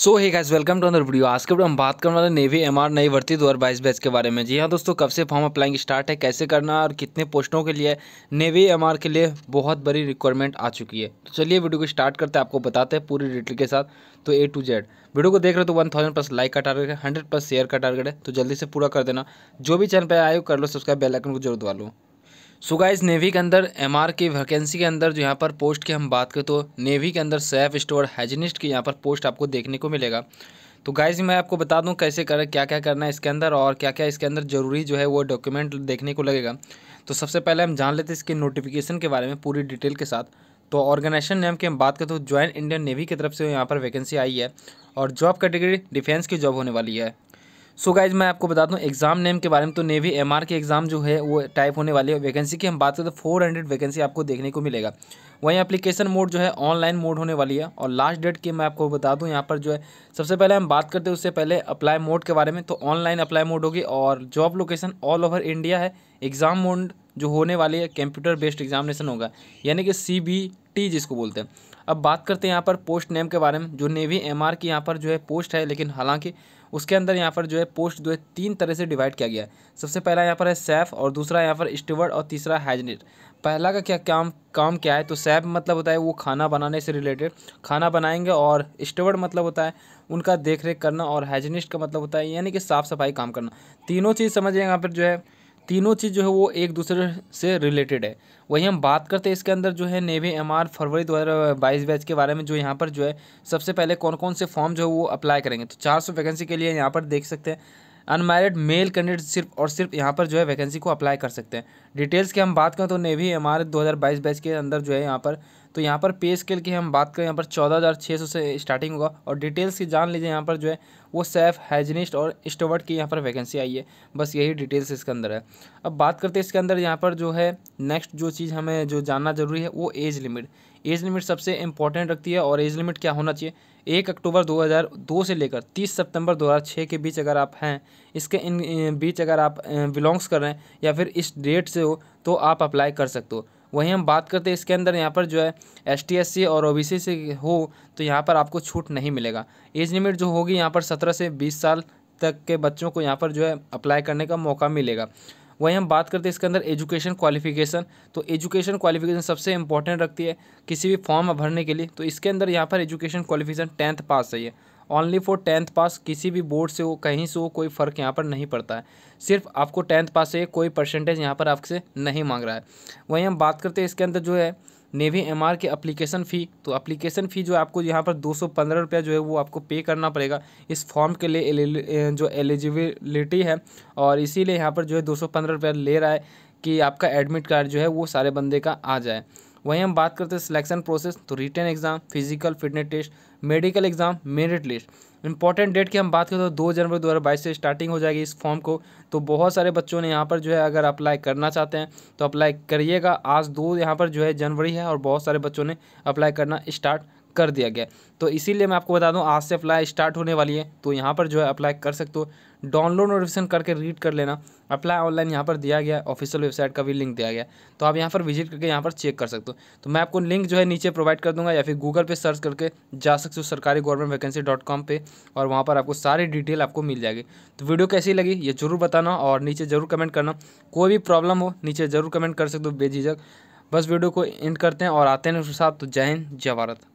so hey guys welcome to अंदर video आज के वीडियो हम बात करने वाले नेवी एमआर नई भर्ती दो हज़ार बैच के बारे में जी हाँ दोस्तों कब से फॉर्म अप्लाइंग स्टार्ट है कैसे करना है और कितने पोस्टों के लिए नेवी एमआर के लिए बहुत बड़ी रिक्वायरमेंट आ चुकी है तो चलिए वीडियो को स्टार्ट करते हैं आपको बताते हैं पूरी डिटेल के साथ तो ए टू जेड वीडियो को देख रहे हो तो वन थाउजेंड प्लस लाइक का टारगेट है हंड्रेड प्लस शेयर का टारगेट है तो जल्दी से पूरा कर देना जो भी चैनल पर आए कर लो सब्सक्राइब बेलाइकन को जरूर दवा लो सो गाइज नेवी के अंदर एम की वैकेंसी के अंदर जो यहाँ पर पोस्ट की हम बात करें तो नेवी के अंदर सेफ स्टोर हाइजीनिस्ट की यहाँ पर पोस्ट आपको देखने को मिलेगा तो गाइज मैं आपको बता दूँ कैसे करें क्या क्या करना है इसके अंदर और क्या क्या इसके अंदर ज़रूरी जो है वो डॉक्यूमेंट देखने को लगेगा तो सबसे पहले हम जान लेते हैं इसके नोटिफिकेशन के बारे में पूरी डिटेल के साथ तो ऑर्गेनाइजेशन नेम की हम बात करें तो ज्वाइन इंडियन नेवी की तरफ से यहाँ पर वैकेंसी आई है और जॉब कैटेगरी डिफेंस की जॉब होने वाली है सो so गाइज मैं आपको बता दूँ एग्जाम नेम के बारे में तो नेवी एम के एग्ज़ाम जो है वो टाइप होने वाली है वैकेंसी की हम बात करें तो फोर हंड्रेड वैकेंसी आपको देखने को मिलेगा वहीं एप्लीकेशन मोड जो है ऑनलाइन मोड होने वाली है और लास्ट डेट की मैं आपको बता दूँ यहाँ पर जो है सबसे पहले हम बात करते हैं उससे पहले अप्लाई मोड के बारे में तो ऑनलाइन अप्लाई मोड होगी और job location all over India है एग्ज़ाम मोड जो होने वाली है कंप्यूटर बेस्ड एग्जामिनेशन होगा यानी कि सी जिसको बोलते हैं अब बात करते हैं यहाँ पर पोस्ट नेम के बारे में जो नेवी एम की यहाँ पर जो है पोस्ट है लेकिन हालांकि उसके अंदर यहाँ पर जो है पोस्ट जो है तीन तरह से डिवाइड किया गया है सबसे पहला यहाँ पर है सैफ और दूसरा यहाँ पर स्टीवर्ड और तीसरा हैजनेट पहला का क्या काम काम क्या है तो सैफ मतलब होता है वो खाना बनाने से रिलेटेड खाना बनाएंगे और स्टवर्ड मतलब होता है उनका देख करना और हैजनिस्ट का मतलब होता है यानी कि साफ़ सफाई काम करना तीनों चीज़ समझिए यहाँ पर जो है तीनों चीज़ जो है वो एक दूसरे से रिलेटेड है वही हम बात करते हैं इसके अंदर जो है नेवी एम आर फरवरी दो हज़ार बाईस बैच के बारे में जो यहाँ पर जो है सबसे पहले कौन कौन से फॉर्म जो है वो अप्लाई करेंगे तो चार सौ वैकेंसी के लिए यहाँ पर देख सकते हैं अनमैरिड मेल कैंडिडेट सिर्फ और सिर्फ यहाँ पर जो है वैकेंसी को अप्लाई कर सकते हैं डिटेल्स की हम बात करें तो नेवी एम आर दो हज़ार बाईस बैच के अंदर जो है यहाँ पर तो यहाँ पर पे स्केल की हम बात करें यहाँ पर चौदह हज़ार छः सौ से स्टार्टिंग होगा और डिटेल्स की जान लीजिए यहाँ पर जो है वो सेफ़ हैजनिस्ट और स्टोवर्ट की यहाँ पर वैकेंसी आई है बस यही डिटेल्स इसके अंदर है अब बात करते हैं इसके अंदर यहाँ पर जो है नेक्स्ट जो चीज़ हमें जो जानना जरूरी है वो एज लिमिट एज लिमिट सबसे इंपॉर्टेंट रखती है और एज लिमिट क्या होना चाहिए एक अक्टूबर 2002 से लेकर 30 सितंबर 2006 के बीच अगर आप हैं इसके इन बीच अगर आप बिलोंग्स कर रहे हैं या फिर इस डेट से हो तो आप अप्लाई कर सकते हो वहीं हम बात करते हैं इसके अंदर यहाँ पर जो है एस टी एस सी और ओ बी सी से हो तो यहाँ पर आपको छूट नहीं मिलेगा एज लिमिट जो होगी यहाँ पर सत्रह से बीस साल तक के बच्चों को यहाँ पर जो है अप्लाई करने का मौका मिलेगा वहीं हम बात करते हैं इसके अंदर एजुकेशन क्वालिफिकेशन तो एजुकेशन क्वालिफिकेशन सबसे इंपॉर्टेंट रखती है किसी भी फॉर्म भरने के लिए तो इसके अंदर यहाँ पर एजुकेशन क्वालिफिकेशन टेंथ पास चाहिए ओनली फॉर टेंथ पास किसी भी बोर्ड से हो कहीं से हो कोई फ़र्क यहाँ पर नहीं पड़ता है सिर्फ आपको टेंथ पास से कोई परसेंटेज यहाँ पर आपसे नहीं मांग रहा है वहीं हम बात करते हैं इसके अंदर जो है नेवी एम आर की अप्लीकेशन फ़ी तो अप्लीकेशन फ़ी जो आपको यहाँ पर दो सौ पंद्रह रुपया जो है वो आपको पे करना पड़ेगा इस फॉर्म के लिए एले, जो एलिजिबिलिटी है और इसीलिए यहाँ पर जो है दो सौ पंद्रह रुपया ले रहा है कि आपका एडमिट कार्ड जो है वो सारे बंदे का आ जाए वहीं हम बात करते हैं सिलेक्शन प्रोसेस तो written exam physical fitness test medical exam merit list important date की हम बात करें तो दो जनवरी दो हज़ार बाईस से स्टार्टिंग हो जाएगी इस फॉर्म को तो बहुत सारे बच्चों ने यहाँ पर जो है अगर अप्लाई करना चाहते हैं तो अप्लाई करिएगा आज दो यहाँ पर जो है जनवरी है और बहुत सारे बच्चों ने अप्लाई करना स्टार्ट कर दिया गया तो इसीलिए मैं आपको बता दूं आज से अप्लाई स्टार्ट होने वाली है तो यहाँ पर जो है अप्लाई कर सकते हो डाउनलोड नोटिफिकेशन करके रीड कर लेना अप्लाई ऑनलाइन यहाँ पर दिया गया ऑफिशियल वेबसाइट का भी लिंक दिया गया तो आप यहाँ पर विजिट करके यहाँ पर चेक कर सकते हो तो मैं आपको लिंक जो है नीचे प्रोवाइड कर दूँगा या फिर गूगल पर सर्च करके जा सकते हो सरकारी गवर्नमेंट वैकेंसी डॉट कॉम पर और वहाँ पर आपको सारी डिटेल आपको मिल जाएगी तो वीडियो कैसी लगी ये जरूर बताना और नीचे ज़रूर कमेंट करना कोई भी प्रॉब्लम हो नीचे ज़रूर कमेंट कर सकते हो बेझिझक बस वीडियो को एंड करते हैं और आते हैं उसके साथ तो जय हिंद जय भारत